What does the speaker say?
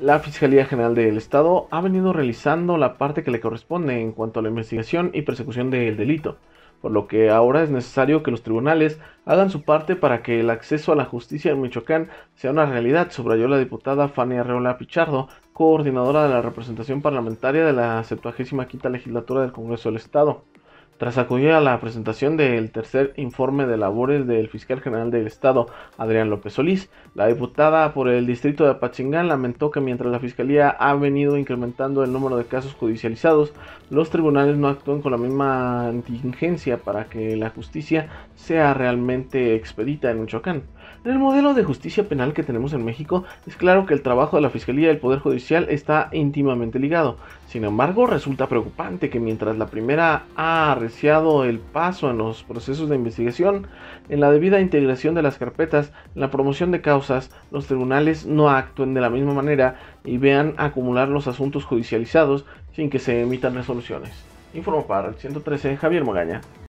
La Fiscalía General del Estado ha venido realizando la parte que le corresponde en cuanto a la investigación y persecución del delito, por lo que ahora es necesario que los tribunales hagan su parte para que el acceso a la justicia en Michoacán sea una realidad, subrayó la diputada Fanny Arreola Pichardo, coordinadora de la representación parlamentaria de la 75 legislatura del Congreso del Estado. Tras acudir a la presentación del tercer informe de labores del fiscal general del Estado, Adrián López Solís, la diputada por el distrito de Apachingán lamentó que mientras la fiscalía ha venido incrementando el número de casos judicializados, los tribunales no actúan con la misma diligencia para que la justicia sea realmente expedita en Michoacán. En el modelo de justicia penal que tenemos en México, es claro que el trabajo de la fiscalía y el poder judicial está íntimamente ligado. Sin embargo, resulta preocupante que mientras la primera ha arreciado el paso en los procesos de investigación, en la debida integración de las carpetas, en la promoción de causas, los tribunales no actúen de la misma manera y vean acumular los asuntos judicializados sin que se emitan resoluciones. Informo para el 113 Javier Magaña.